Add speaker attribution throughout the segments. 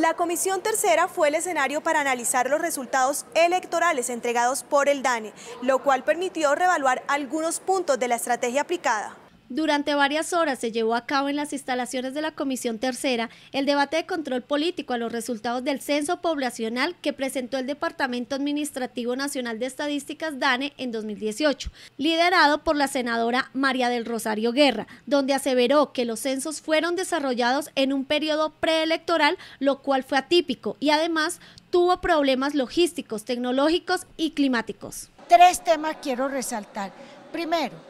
Speaker 1: La Comisión Tercera fue el escenario para analizar los resultados electorales entregados por el DANE, lo cual permitió revaluar algunos puntos de la estrategia aplicada. Durante varias horas se llevó a cabo en las instalaciones de la Comisión Tercera el debate de control político a los resultados del censo poblacional que presentó el Departamento Administrativo Nacional de Estadísticas DANE en 2018, liderado por la senadora María del Rosario Guerra, donde aseveró que los censos fueron desarrollados en un periodo preelectoral, lo cual fue atípico y además tuvo problemas logísticos, tecnológicos y
Speaker 2: climáticos. Tres temas quiero resaltar. Primero,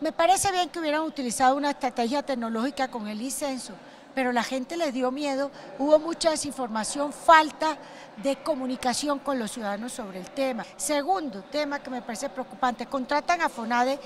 Speaker 2: me parece bien que hubieran utilizado una estrategia tecnológica con el incenso, pero la gente les dio miedo, hubo mucha desinformación, falta de comunicación con los ciudadanos sobre el tema. Segundo tema que me parece preocupante, contratan a FONADE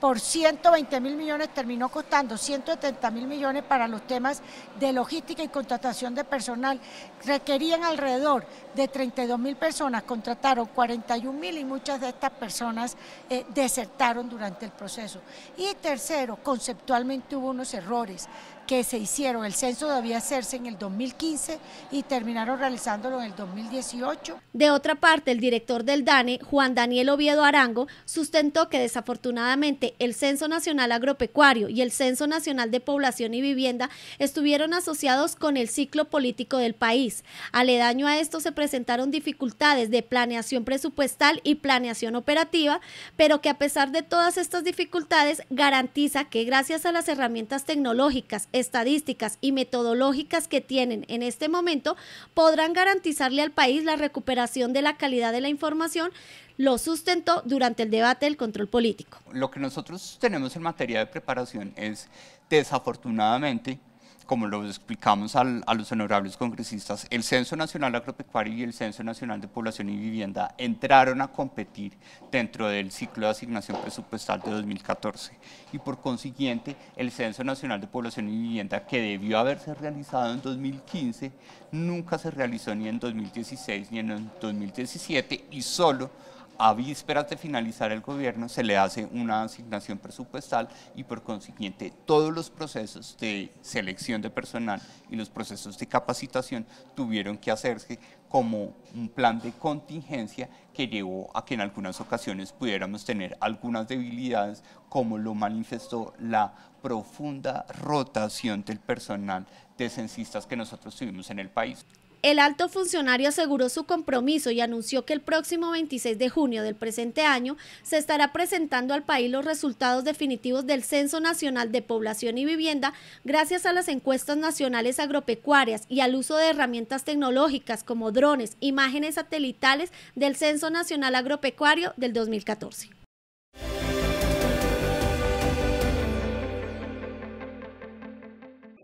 Speaker 2: por 120 mil millones terminó costando 170 mil millones para los temas de logística y contratación de personal. Requerían alrededor de 32 mil personas, contrataron 41 mil y muchas de estas personas eh, desertaron durante el proceso. Y tercero, conceptualmente hubo unos errores que se hicieron. El censo debía hacerse en el 2015 y terminaron realizándolo en el 2018.
Speaker 1: De otra parte, el director del DANE, Juan Daniel Oviedo Arango, sustentó que desafortunadamente el Censo Nacional Agropecuario y el Censo Nacional de Población y Vivienda estuvieron asociados con el ciclo político del país. Aledaño a esto se presentaron dificultades de planeación presupuestal y planeación operativa, pero que a pesar de todas estas dificultades garantiza que gracias a las herramientas tecnológicas, estadísticas y metodológicas que tienen en este momento podrán garantizarle al país la recuperación de la calidad de la información, lo sustentó durante el debate del control político.
Speaker 3: Lo que nosotros tenemos en materia de preparación es, desafortunadamente, como lo explicamos a los honorables congresistas, el Censo Nacional Agropecuario y el Censo Nacional de Población y Vivienda entraron a competir dentro del ciclo de asignación presupuestal de 2014 y por consiguiente el Censo Nacional de Población y Vivienda que debió haberse realizado en 2015 nunca se realizó ni en 2016 ni en 2017 y solo a vísperas de finalizar el gobierno se le hace una asignación presupuestal y por consiguiente todos los procesos de selección de personal y los procesos de capacitación tuvieron que hacerse como un plan de contingencia que llevó a que en algunas ocasiones pudiéramos tener algunas debilidades, como lo manifestó la profunda rotación del personal de censistas que nosotros tuvimos en el país.
Speaker 1: El alto funcionario aseguró su compromiso y anunció que el próximo 26 de junio del presente año se estará presentando al país los resultados definitivos del Censo Nacional de Población y Vivienda gracias a las encuestas nacionales agropecuarias y al uso de herramientas tecnológicas como drones, imágenes satelitales del Censo Nacional Agropecuario del 2014.